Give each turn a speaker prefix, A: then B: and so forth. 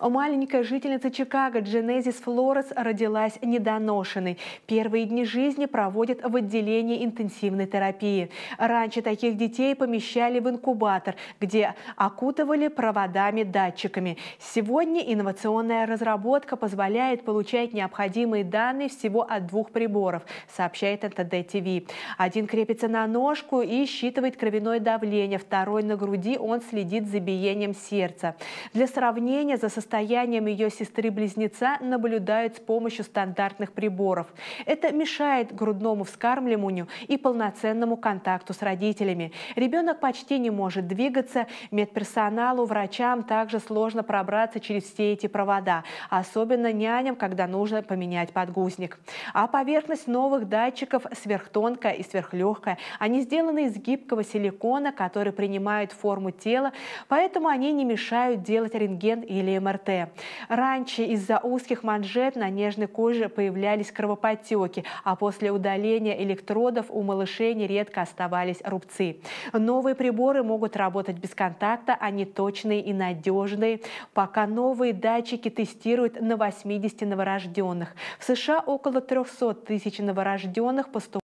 A: Маленькая жительница Чикаго Дженезис Флорес родилась недоношенной. Первые дни жизни проводят в отделении интенсивной терапии. Раньше таких детей помещали в инкубатор, где окутывали проводами-датчиками. Сегодня инновационная разработка позволяет получать необходимые данные всего от двух приборов, сообщает НТД-ТВ. Один крепится на ножку и считывает кровяное давление, второй на груди он следит за биением сердца. Для сравнения, за состоянием состоянием ее сестры-близнеца наблюдают с помощью стандартных приборов. Это мешает грудному вскармливанию и полноценному контакту с родителями. Ребенок почти не может двигаться, медперсоналу, врачам также сложно пробраться через все эти провода, особенно няням, когда нужно поменять подгузник. А поверхность новых датчиков сверхтонкая и сверхлегкая. Они сделаны из гибкого силикона, который принимает форму тела, поэтому они не мешают делать рентген или МРТ. МРТ. Раньше из-за узких манжет на нежной коже появлялись кровоподтеки, а после удаления электродов у малышей нередко оставались рубцы. Новые приборы могут работать без контакта, они точные и надежные. Пока новые датчики тестируют на 80 новорожденных. В США около 300 тысяч новорожденных поступают